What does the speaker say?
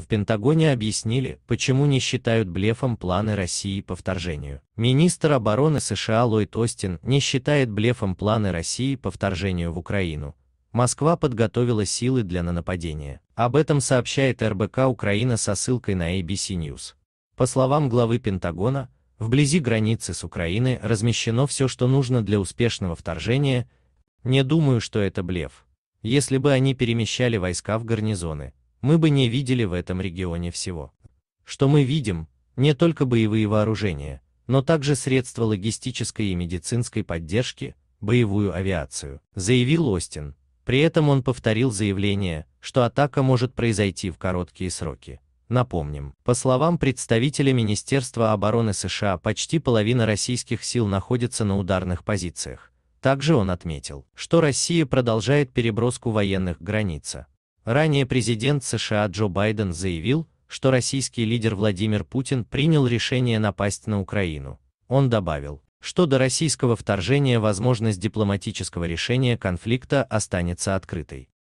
В Пентагоне объяснили, почему не считают блефом планы России по вторжению. Министр обороны США Ллойд Остин не считает блефом планы России по вторжению в Украину. Москва подготовила силы для нанападения. Об этом сообщает РБК Украина со ссылкой на ABC News. По словам главы Пентагона, вблизи границы с Украиной размещено все, что нужно для успешного вторжения. Не думаю, что это блеф. Если бы они перемещали войска в гарнизоны, мы бы не видели в этом регионе всего. Что мы видим, не только боевые вооружения, но также средства логистической и медицинской поддержки, боевую авиацию, заявил Остин. При этом он повторил заявление, что атака может произойти в короткие сроки. Напомним, по словам представителя Министерства обороны США, почти половина российских сил находится на ударных позициях. Также он отметил, что Россия продолжает переброску военных граница, Ранее президент США Джо Байден заявил, что российский лидер Владимир Путин принял решение напасть на Украину. Он добавил, что до российского вторжения возможность дипломатического решения конфликта останется открытой.